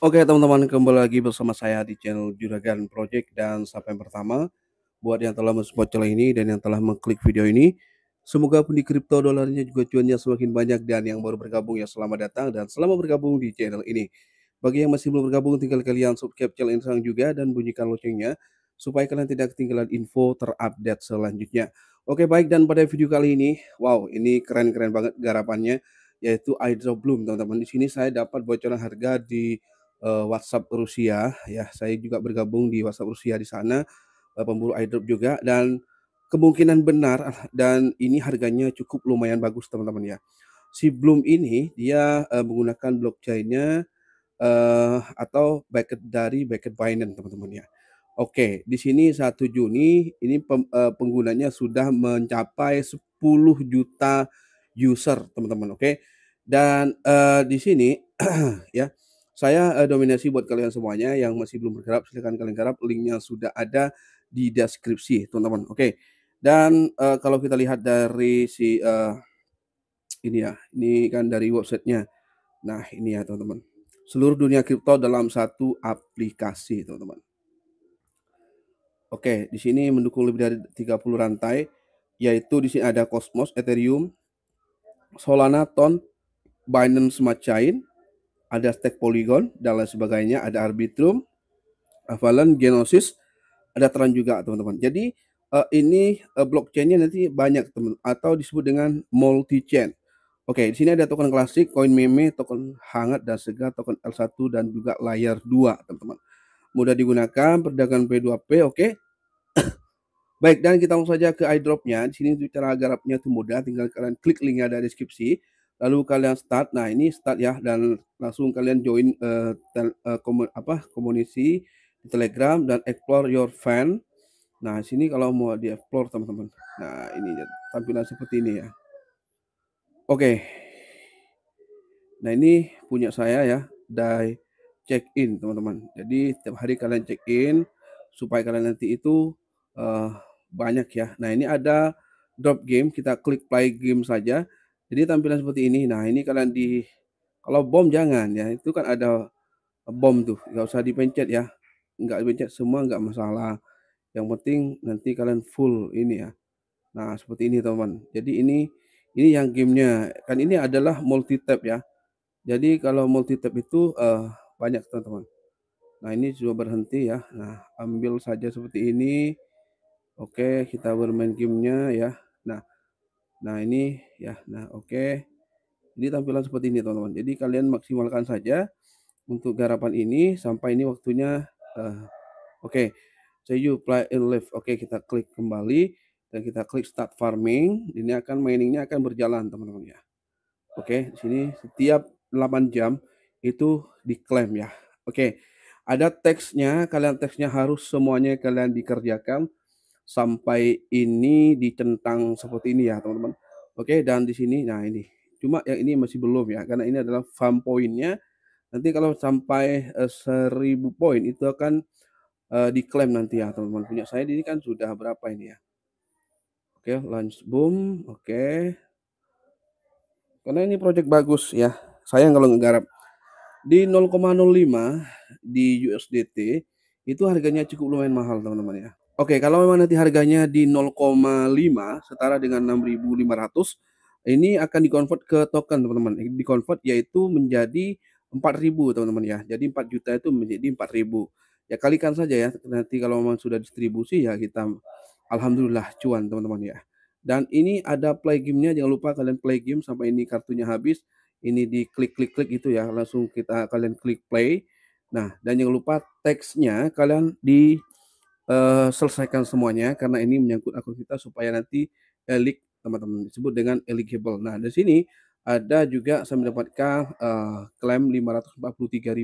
Oke teman-teman kembali lagi bersama saya di channel Juragan Project dan sampai pertama buat yang telah mensupport channel ini dan yang telah mengklik video ini semoga pun di kripto dolarnya juga cuannya semakin banyak dan yang baru bergabung ya selamat datang dan selamat bergabung di channel ini. Bagi yang masih belum bergabung tinggal kalian subscribe channel ini sekarang juga dan bunyikan loncengnya supaya kalian tidak ketinggalan info terupdate selanjutnya. Oke baik dan pada video kali ini wow ini keren-keren banget garapannya yaitu airdrop bloom teman-teman di sini saya dapat bocoran harga di uh, WhatsApp Rusia ya saya juga bergabung di WhatsApp Rusia di sana uh, pemburu airdrop juga dan kemungkinan benar dan ini harganya cukup lumayan bagus teman-teman ya si Bloom ini dia uh, menggunakan blockchainnya uh, atau backed dari backed Binance teman-teman ya Oke, di sini 1 Juni ini pem, uh, penggunanya sudah mencapai 10 juta user, teman-teman. Oke. Dan uh, di sini ya saya uh, dominasi buat kalian semuanya yang masih belum bergerak silahkan kalian garap linknya sudah ada di deskripsi teman-teman. Oke. Okay. Dan uh, kalau kita lihat dari si uh, ini ya, ini kan dari websitenya. Nah ini ya teman-teman. Seluruh dunia kripto dalam satu aplikasi teman-teman. Oke, di sini mendukung lebih dari 30 rantai, yaitu di sini ada Cosmos, Ethereum, Solana, Ton, Binance Smart Chain, ada stack polygon dan lain sebagainya, ada arbitrum, avalan, genosis, ada Tron juga teman-teman. Jadi uh, ini uh, blockchainnya nanti banyak teman atau disebut dengan multi chain. Oke, di sini ada token klasik, koin meme, token hangat dan segar, token L1 dan juga layer 2, teman-teman. Mudah digunakan, perdagangan P2P, oke. Baik, dan kita langsung saja ke iDropnya. Di sini cara garapnya itu mudah, tinggal kalian klik link linknya ada deskripsi lalu kalian start nah ini start ya dan langsung kalian join uh, tel, uh, eh, komun, apa komunisi Telegram dan explore your fan nah sini kalau mau di explore teman-teman nah ini tampilan seperti ini ya oke okay. nah ini punya saya ya dari check in teman-teman jadi setiap hari kalian check in supaya kalian nanti itu uh, banyak ya nah ini ada drop game kita klik play game saja jadi tampilan seperti ini. Nah, ini kalian di kalau bom jangan ya. Itu kan ada bom tuh, nggak usah dipencet ya. Nggak dipencet semua nggak masalah. Yang penting nanti kalian full ini ya. Nah, seperti ini teman. Jadi ini ini yang gamenya kan ini adalah multi tab ya. Jadi kalau multi tab itu uh, banyak teman-teman. Nah, ini sudah berhenti ya. Nah, ambil saja seperti ini. Oke, kita bermain gamenya ya. Nah, ini ya. Nah, oke. Okay. Jadi tampilan seperti ini, teman-teman. Jadi kalian maksimalkan saja untuk garapan ini sampai ini waktunya uh, oke. Okay. So you play and live. Oke, okay, kita klik kembali dan kita klik start farming. Ini akan miningnya akan berjalan, teman-teman ya. Oke, okay, sini setiap 8 jam itu diklaim ya. Oke. Okay. Ada teksnya, kalian teksnya harus semuanya kalian dikerjakan sampai ini dicentang seperti ini ya teman-teman. Oke dan di sini nah ini cuma yang ini masih belum ya karena ini adalah farm pointnya. Nanti kalau sampai uh, point poin itu akan uh, diklaim nanti ya teman-teman punya saya ini kan sudah berapa ini ya. Oke launch boom oke. Karena ini project bagus ya. Saya kalau ngegarap di 0,05 di USDT itu harganya cukup lumayan mahal teman-teman ya. Oke, kalau memang nanti harganya di 0,5 setara dengan 6.500, ini akan dikonvert ke token, teman-teman. Dikonvert yaitu menjadi 4.000, teman-teman ya. Jadi 4 juta itu menjadi 4.000. Ya kalikan saja ya. Nanti kalau memang sudah distribusi ya kita alhamdulillah cuan, teman-teman ya. Dan ini ada play game-nya, jangan lupa kalian play game sampai ini kartunya habis. Ini di klik-klik-klik itu ya, langsung kita kalian klik play. Nah, dan jangan lupa teksnya kalian di uh, selesaikan semuanya karena ini menyangkut akun kita supaya nanti elik teman-teman disebut dengan eligible. Nah, di sini ada juga saya mendapatkan uh, klaim 543.000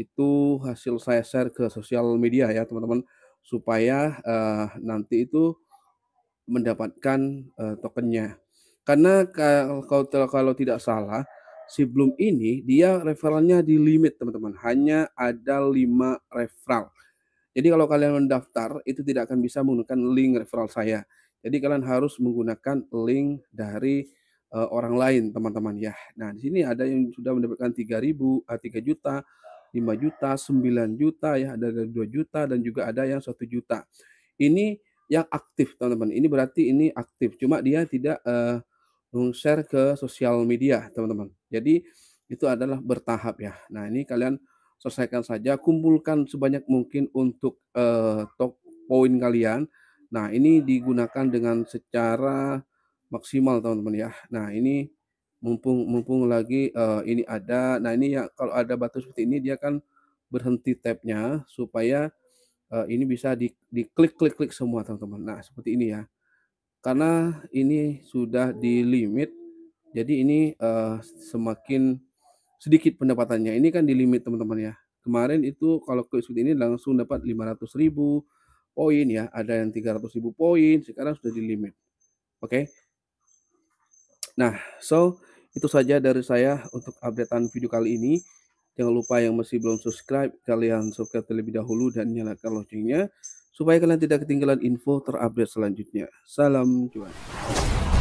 itu hasil saya share ke sosial media ya, teman-teman supaya uh, nanti itu mendapatkan uh, tokennya. Karena kalau kalau tidak salah sebelum ini dia referralnya di limit teman-teman hanya ada 5 referral jadi kalau kalian mendaftar itu tidak akan bisa menggunakan link referral saya. Jadi kalian harus menggunakan link dari uh, orang lain, teman-teman ya. Nah, di sini ada yang sudah mendapatkan 3000, uh, 3 juta, 5 juta, 9 juta ya, ada dari 2 juta dan juga ada yang 1 juta. Ini yang aktif, teman-teman. Ini berarti ini aktif. Cuma dia tidak uh, eh, share ke sosial media, teman-teman. Jadi itu adalah bertahap ya. Nah, ini kalian selesaikan saja, kumpulkan sebanyak mungkin untuk uh, top poin kalian. Nah, ini digunakan dengan secara maksimal teman-teman ya. Nah, ini mumpung mumpung lagi uh, ini ada. Nah, ini ya kalau ada batu seperti ini dia akan berhenti tabnya supaya uh, ini bisa di, diklik klik klik semua teman-teman. Nah, seperti ini ya. Karena ini sudah di limit jadi ini uh, semakin sedikit pendapatannya. Ini kan di limit teman-teman ya. Kemarin itu kalau ke ini langsung dapat 500 ribu poin ya. Ada yang 300 ribu poin, sekarang sudah di limit. Oke. Okay? Nah, so itu saja dari saya untuk updatean video kali ini. Jangan lupa yang masih belum subscribe, kalian subscribe terlebih dahulu dan nyalakan loncengnya supaya kalian tidak ketinggalan info terupdate selanjutnya. Salam cuan.